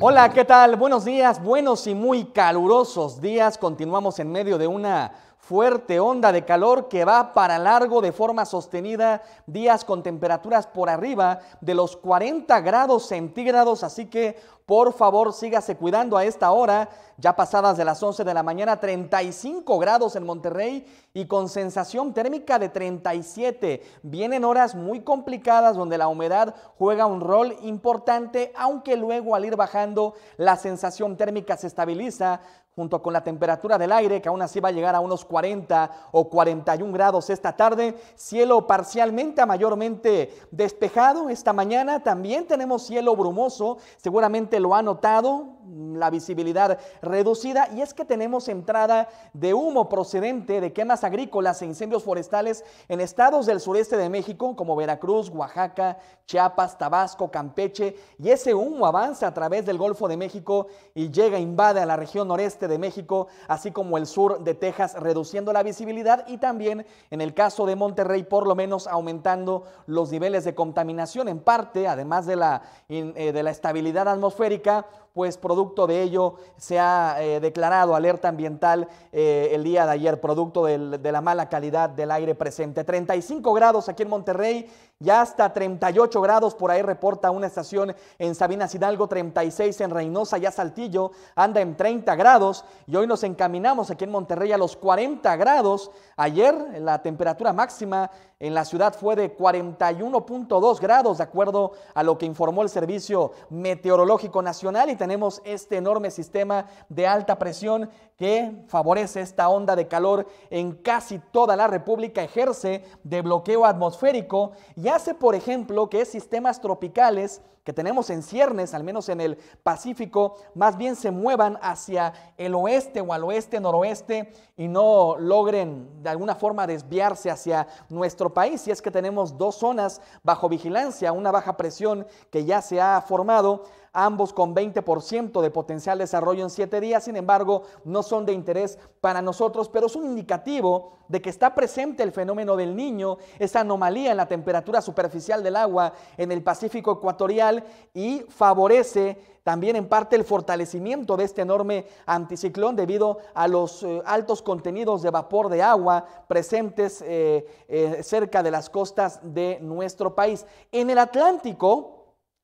Hola, ¿qué tal? Buenos días, buenos y muy calurosos días. Continuamos en medio de una fuerte onda de calor que va para largo de forma sostenida, días con temperaturas por arriba de los 40 grados centígrados, así que por favor sígase cuidando a esta hora, ya pasadas de las 11 de la mañana, 35 grados en Monterrey y con sensación térmica de 37. Vienen horas muy complicadas donde la humedad juega un rol importante, aunque luego al ir bajando la sensación térmica se estabiliza, junto con la temperatura del aire, que aún así va a llegar a unos 40 o 41 grados esta tarde. Cielo parcialmente a mayormente despejado. Esta mañana también tenemos cielo brumoso, seguramente lo ha notado la visibilidad reducida y es que tenemos entrada de humo procedente de quemas agrícolas e incendios forestales en estados del sureste de México como Veracruz, Oaxaca, Chiapas, Tabasco, Campeche y ese humo avanza a través del Golfo de México y llega, invade a la región noreste de México, así como el sur de Texas, reduciendo la visibilidad y también en el caso de Monterrey por lo menos aumentando los niveles de contaminación en parte, además de la, eh, de la estabilidad atmosférica, pues producto de ello se ha eh, declarado alerta ambiental eh, el día de ayer, producto de la mala calidad del aire presente. 35 grados aquí en Monterrey, ya hasta 38 grados por ahí reporta una estación en Sabinas Hidalgo, 36 en Reynosa, ya Saltillo, anda en 30 grados y hoy nos encaminamos aquí en Monterrey a los 40 grados. Ayer la temperatura máxima en la ciudad fue de 41.2 grados, de acuerdo a lo que informó el Servicio Meteorológico Nacional y tenemos este enorme sistema de alta presión que favorece esta onda de calor en casi toda la República, ejerce de bloqueo atmosférico y hace, por ejemplo, que sistemas tropicales que tenemos en ciernes, al menos en el Pacífico, más bien se muevan hacia el oeste o al oeste, noroeste, y no logren de alguna forma desviarse hacia nuestro país. si es que tenemos dos zonas bajo vigilancia, una baja presión que ya se ha formado, ambos con 20% de potencial desarrollo en siete días, sin embargo, no son de interés para nosotros, pero es un indicativo de que está presente el fenómeno del niño, esa anomalía en la temperatura superficial del agua en el Pacífico ecuatorial y favorece también en parte el fortalecimiento de este enorme anticiclón debido a los eh, altos contenidos de vapor de agua presentes eh, eh, cerca de las costas de nuestro país. En el Atlántico,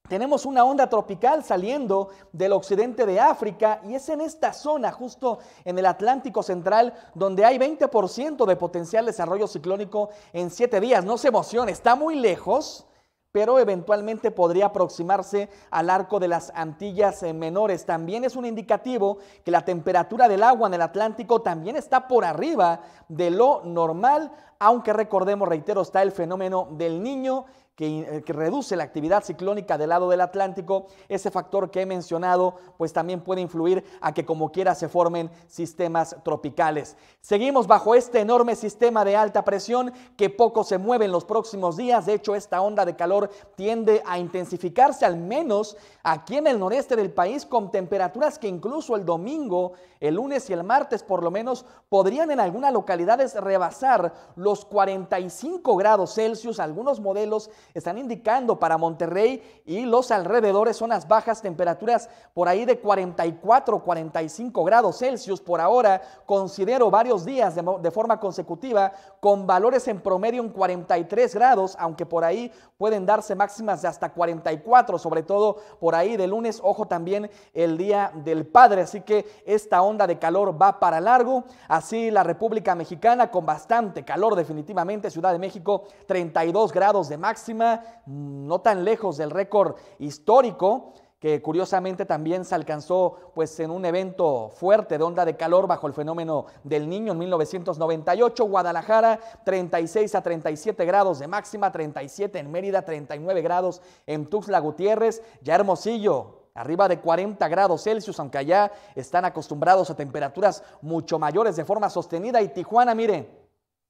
tenemos una onda tropical saliendo del occidente de África y es en esta zona, justo en el Atlántico Central, donde hay 20% de potencial desarrollo ciclónico en siete días. No se emocione, está muy lejos, pero eventualmente podría aproximarse al arco de las Antillas eh, menores. También es un indicativo que la temperatura del agua en el Atlántico también está por arriba de lo normal, aunque recordemos, reitero, está el fenómeno del niño eh, que, reduce la actividad ciclónica del lado del Atlántico, ese factor que he mencionado, pues también puede influir a que como quiera se formen sistemas tropicales. Seguimos bajo este enorme sistema de alta presión que poco se mueve en los próximos días. De hecho, esta onda de calor tiende a intensificarse, al menos aquí en el noreste del país, con temperaturas que incluso el domingo, el lunes y el martes por lo menos, podrían en algunas localidades rebasar los 45 grados Celsius. Algunos modelos están indicando para Monterrey y los alrededores son las bajas, temperaturas por ahí de 44, 45 grados Celsius por ahora. Considero varios días de, forma consecutiva con valores en promedio en 43 grados, aunque por ahí pueden darse máximas de hasta 44, sobre todo por ahí de lunes. Ojo también el día del padre, así que esta onda de calor va para largo. Así la República Mexicana con bastante calor definitivamente, Ciudad de México 32 grados de máximo Mm, no tan lejos del récord histórico que curiosamente también se alcanzó pues en un evento fuerte de onda de calor bajo el fenómeno del niño en 1998, Guadalajara 36 a 37 grados de máxima, 37 en Mérida, 39 grados en Tuxtla Gutiérrez, ya Hermosillo arriba de 40 grados Celsius, aunque allá están acostumbrados a temperaturas mucho mayores de forma sostenida y Tijuana, miren,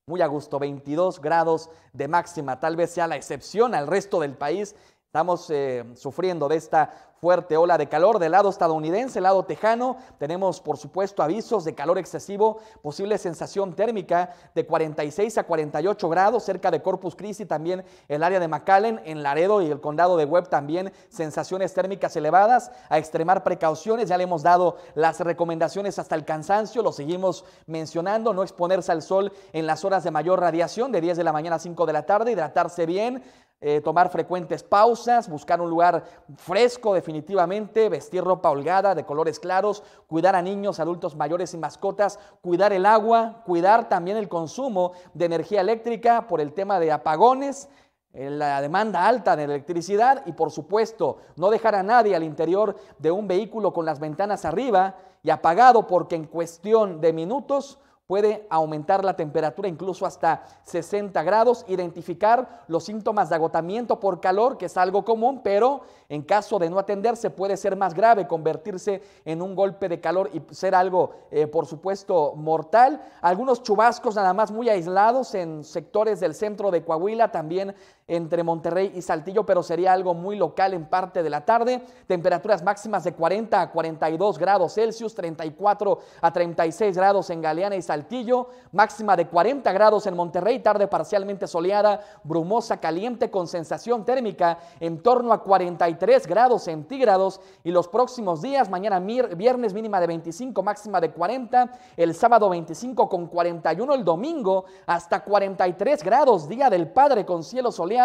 muy a gusto, 22 grados de máxima, tal vez sea la excepción al resto del país Estamos eh, sufriendo de esta fuerte ola de calor del lado estadounidense, el lado tejano. Tenemos, por supuesto, avisos de calor excesivo, posible sensación térmica de 46 a 48 grados cerca de Corpus Christi, también el área de McAllen, en Laredo y el condado de Webb también sensaciones térmicas elevadas. A extremar precauciones, ya le hemos dado las recomendaciones hasta el cansancio, lo seguimos mencionando, no exponerse al sol en las horas de mayor radiación, de 10 de la mañana a 5 de la tarde, hidratarse bien, eh, tomar frecuentes pausas, buscar un lugar fresco definitivamente, vestir ropa holgada de colores claros, cuidar a niños, adultos mayores y mascotas, cuidar el agua, cuidar también el consumo de energía eléctrica por el tema de apagones eh, la demanda alta de electricidad y por supuesto no dejar a nadie al interior de un vehículo con las ventanas arriba y apagado porque en cuestión de minutos puede aumentar la temperatura incluso hasta 60 grados, identificar los síntomas de agotamiento por calor, que es algo común, pero en caso de no atenderse puede ser más grave, convertirse en un golpe de calor y ser algo, eh, por supuesto, mortal. Algunos chubascos nada más muy aislados en sectores del centro de Coahuila, también entre Monterrey y Saltillo, pero sería algo muy local en parte de la tarde. Temperaturas máximas de 40 a 42 grados Celsius, 34 a 36 grados en Galeana y Saltillo, máxima de 40 grados en Monterrey, tarde parcialmente soleada, brumosa, caliente con sensación térmica en torno a 43 grados centígrados y los próximos días, mañana viernes mínima de 25, máxima de 40, el sábado 25 con 41, el domingo hasta 43 grados, día del Padre con cielo soleado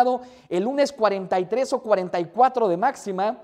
el lunes 43 o 44 de máxima.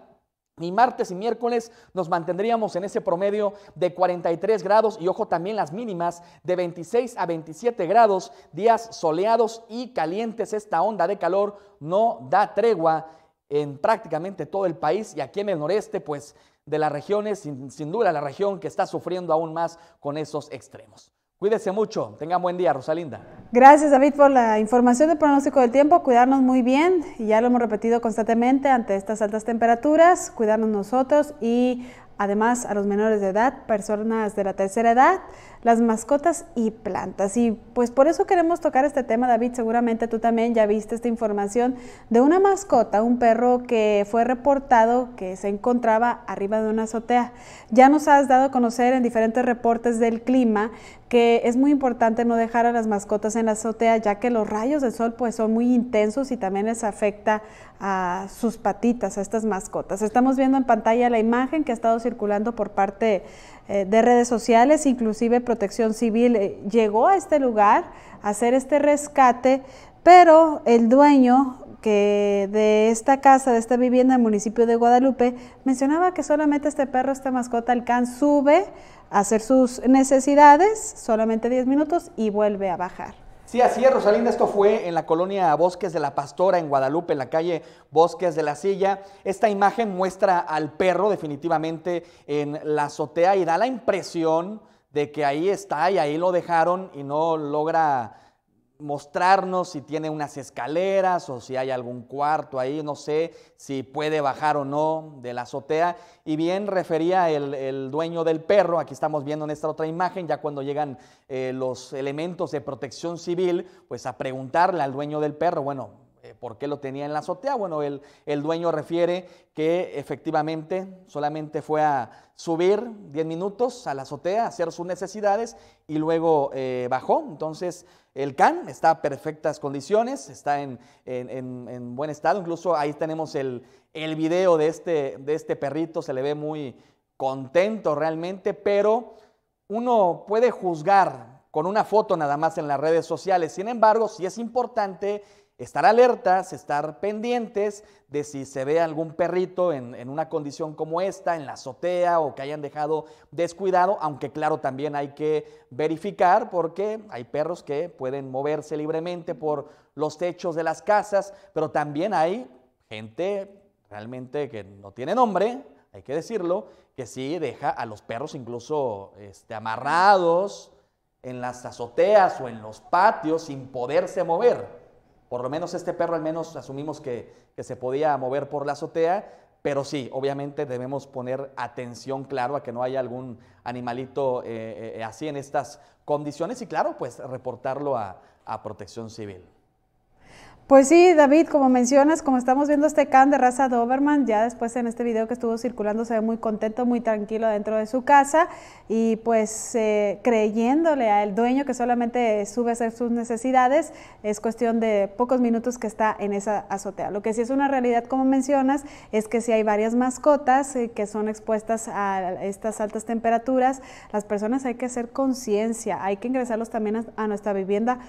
Y martes y miércoles nos mantendríamos en ese promedio de 43 grados y ojo también las mínimas de 26 a 27 grados, días soleados y calientes. Esta onda de calor no da tregua en prácticamente todo el país y aquí en el noreste pues de las regiones, sin duda la región que está sufriendo aún más con esos extremos. Cuídese mucho, tengan buen día, Rosalinda. Gracias, David, por la información del pronóstico del tiempo. Cuidarnos muy bien, y ya lo hemos repetido constantemente ante estas altas temperaturas, cuidarnos nosotros y Además, a los menores de edad, personas de la tercera edad, las mascotas y plantas. Y pues por eso queremos tocar este tema, David. Seguramente tú también ya viste esta información de una mascota, un perro que fue reportado que se encontraba arriba de una azotea. Ya nos has dado a conocer en diferentes reportes del clima que es muy importante no dejar a las mascotas en la azotea, ya que los rayos del sol pues son muy intensos y también les afecta a sus patitas, a estas mascotas. Estamos viendo en pantalla la imagen que ha estado circulando por parte eh, de redes sociales, inclusive Protección Civil eh, llegó a este lugar a hacer este rescate, pero el dueño que de esta casa, de esta vivienda en el municipio de Guadalupe, mencionaba que solamente este perro, esta mascota, el sube a hacer sus necesidades, solamente 10 minutos y vuelve a bajar. Sí, así es, Rosalinda. Esto fue en la colonia Bosques de la Pastora, en Guadalupe, en la calle Bosques de la Silla. Esta imagen muestra al perro definitivamente en la azotea y da la impresión de que ahí está y ahí lo dejaron y no logra mostrarnos si tiene unas escaleras o si hay algún cuarto ahí, no sé si puede bajar o no de la azotea. Y bien refería el, dueño del perro, aquí estamos viendo en esta otra imagen, ya cuando llegan eh, los elementos de protección civil, pues a preguntarle al dueño del perro, bueno, eh, ¿Por qué lo tenía en la azotea? Bueno, el, dueño refiere que efectivamente solamente fue a subir 10 minutos a la azotea, a hacer sus necesidades y luego eh, bajó. Entonces, el can está en perfectas condiciones, está en, buen estado. Incluso ahí tenemos el, el video de este, de este perrito, se le ve muy contento realmente, pero uno puede juzgar con una foto nada más en las redes sociales. Sin embargo, sí es importante estar alertas, estar pendientes de si se ve algún perrito en, una condición como esta, en la azotea o que hayan dejado descuidado, aunque claro también hay que verificar porque hay perros que pueden moverse libremente por los techos de las casas, pero también hay gente realmente que no tiene nombre, hay que decirlo, que sí deja a los perros incluso este, amarrados en las azoteas o en los patios sin poderse mover por lo menos este perro al menos asumimos que, se podía mover por la azotea, pero sí, obviamente debemos poner atención, claro, a que no haya algún animalito eh, eh, así en estas condiciones y claro, pues reportarlo a protección civil. Pues sí, David, como mencionas, como estamos viendo este can de raza Doberman, ya después en este video que estuvo circulando se ve muy contento, muy tranquilo dentro de su casa y pues eh, creyéndole al dueño que solamente sube a hacer sus necesidades, es cuestión de pocos minutos que está en esa azotea. Lo que sí es una realidad, como mencionas, es que si hay varias mascotas eh, que son expuestas a estas altas temperaturas, las personas hay que hacer conciencia, hay que ingresarlos también a nuestra vivienda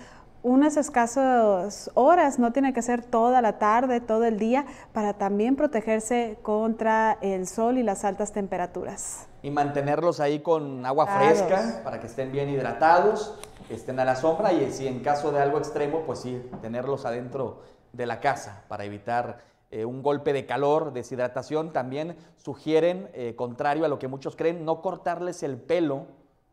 unas escasas horas, no tiene que ser toda la tarde, todo el día, para también protegerse contra el sol y las altas temperaturas. Y mantenerlos ahí con agua fresca para que estén bien hidratados, estén a la sombra y si en caso de algo extremo, pues sí, tenerlos adentro de la casa para evitar eh, un golpe de calor, deshidratación. También sugieren, eh, contrario a lo que muchos creen, no cortarles el pelo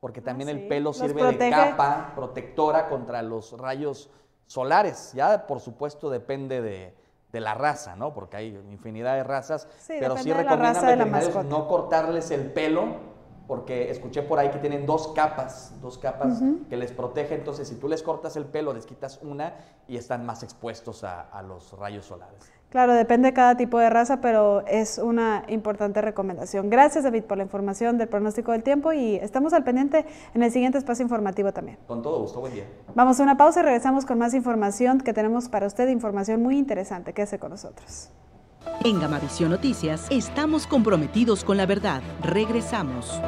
porque ah, también el pelo sirve de capa protectora contra los rayos solares. Ya, por supuesto, depende de, la raza, ¿no? Porque hay infinidad de razas. Sí, pero sí recomiendo no cortarles el pelo, porque escuché por ahí que tienen dos capas, dos capas que les protege. Entonces, si tú les cortas el pelo, les quitas una y están más expuestos a, a los rayos solares. Claro, depende de cada tipo de raza, pero es una importante recomendación. Gracias, David, por la información del pronóstico del tiempo y estamos al pendiente en el siguiente espacio informativo también. Con todo gusto, buen día. Vamos a una pausa y regresamos con más información que tenemos para usted, información muy interesante. Quédese con nosotros. En Gamavisión Noticias estamos comprometidos con la verdad. Regresamos.